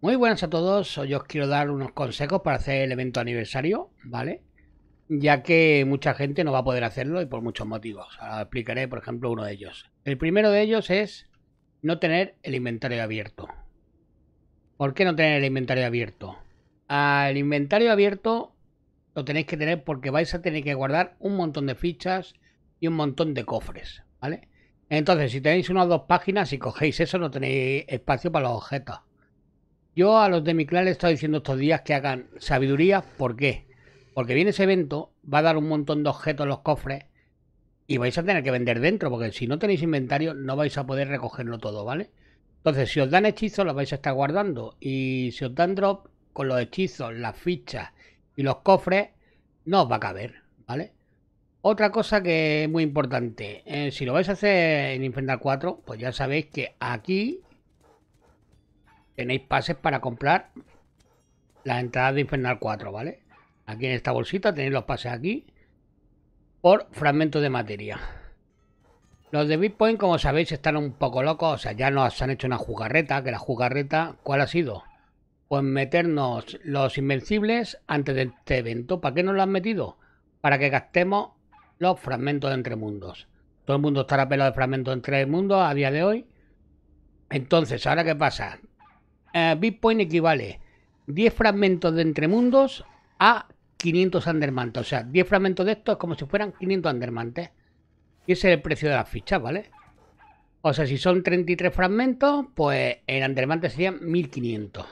Muy buenas a todos, hoy os quiero dar unos consejos para hacer el evento aniversario, ¿vale? Ya que mucha gente no va a poder hacerlo y por muchos motivos. Ahora explicaré, por ejemplo, uno de ellos. El primero de ellos es no tener el inventario abierto. ¿Por qué no tener el inventario abierto? Al inventario abierto lo tenéis que tener porque vais a tener que guardar un montón de fichas y un montón de cofres, ¿vale? Entonces, si tenéis una o dos páginas, y cogéis eso, no tenéis espacio para los objetos. Yo a los de mi clan les estoy diciendo estos días que hagan sabiduría. ¿Por qué? Porque viene ese evento, va a dar un montón de objetos los cofres y vais a tener que vender dentro, porque si no tenéis inventario no vais a poder recogerlo todo, ¿vale? Entonces, si os dan hechizos, los vais a estar guardando. Y si os dan drop, con los hechizos, las fichas y los cofres, no os va a caber, ¿vale? Otra cosa que es muy importante, eh, si lo vais a hacer en Infernal 4, pues ya sabéis que aquí tenéis pases para comprar las entradas de Infernal 4, ¿vale? Aquí en esta bolsita tenéis los pases aquí por fragmentos de materia. Los de Bitcoin, como sabéis, están un poco locos. O sea, ya nos han hecho una jugarreta. Que la jugarreta, ¿cuál ha sido? Pues meternos los invencibles antes de este evento. ¿Para qué nos lo han metido? Para que gastemos los fragmentos de entre mundos. Todo el mundo estará pelo de fragmentos de entre mundos a día de hoy. Entonces, ¿ahora qué pasa? eh, Bitcoin equivale 10 fragmentos de entremundos a 500 andermantes. O sea, 10 fragmentos de estos es como si fueran 500 andermantes. Y ese es el precio de las fichas, ¿vale? O sea, si son 33 fragmentos, pues en andermante serían 1500.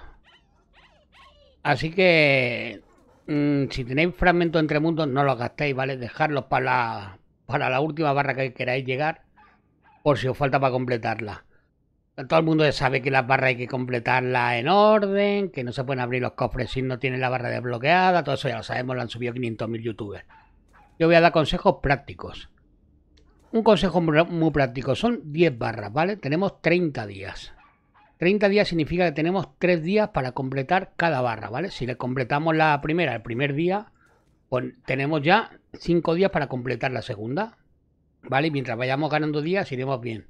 Así que mm, si tenéis fragmentos de Entremundos no los gastéis, ¿vale? dejarlos para para la última barra que queráis llegar, por si os falta para completarla todo el mundo sabe que las barras hay que completarlas en orden, que no se pueden abrir los cofres si no tienen la barra desbloqueada, todo eso ya lo sabemos, lo han subido 500.000 youtubers. Yo voy a dar consejos prácticos. Un consejo muy práctico, son 10 barras, ¿vale? Tenemos 30 días. 30 días significa que tenemos 3 días para completar cada barra, ¿vale? Si le completamos la primera el primer día, pues tenemos ya 5 días para completar la segunda, ¿vale? mientras vayamos ganando días, iremos bien.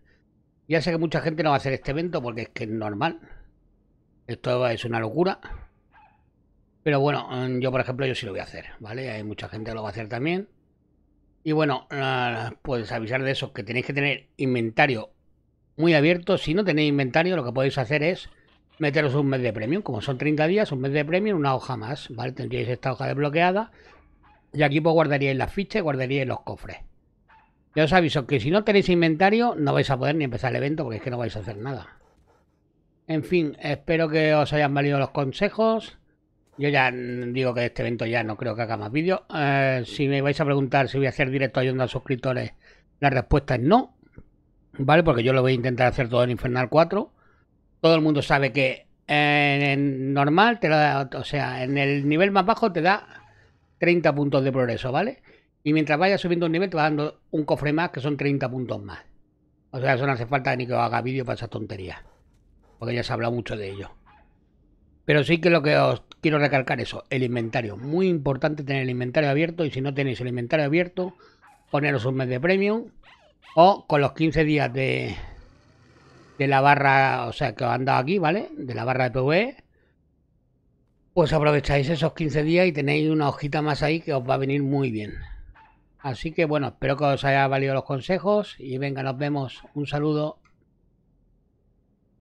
Ya sé que mucha gente no va a hacer este evento porque es que es normal. Esto es una locura. Pero bueno, mm, yo por ejemplo, yo sí lo voy a hacer, ¿vale? Hay mucha gente que lo va a hacer también. Y bueno, ah, pues avisar de eso, que tenéis que tener inventario muy abierto. Si no tenéis inventario, lo que podéis hacer es meteros un mes de premium. Como son 30 días, un mes de premium, una hoja más, ¿vale? Tendríais esta hoja desbloqueada. Y aquí pues guardaríais las fichas y guardaríais los cofres. Ya os aviso que si no tenéis inventario no vais a poder ni empezar el evento porque es que no vais a hacer nada. En fin, espero que os hayan valido los consejos. Yo ya digo que este evento ya no creo que haga más vídeos. Eh, si me vais a preguntar si voy a hacer directo ayudando a suscriptores, la respuesta es no. ¿Vale? Porque yo lo voy a intentar hacer todo en Infernal 4. Todo el mundo sabe que en, normal, te da, o sea, en el nivel más bajo te da 30 puntos de progreso, ¿vale? Y mientras vayas subiendo un nivel, te va dando un cofre más, que son 30 puntos más. O sea, eso no hace falta ni que os haga vídeo para esa tontería. Porque ya se ha hablado mucho de ello. Pero sí que lo que os quiero recalcar eso, el inventario. Muy importante tener el inventario abierto y si no tenéis el inventario abierto, poneros un mes de premium o con los 15 días de, la barra, o sea, que os han dado aquí, ¿vale? De la barra de PvE, pues aprovecháis esos 15 días y tenéis una hojita más ahí que os va a venir muy bien. Así que bueno, espero que os haya valido los consejos y venga, nos vemos. Un saludo.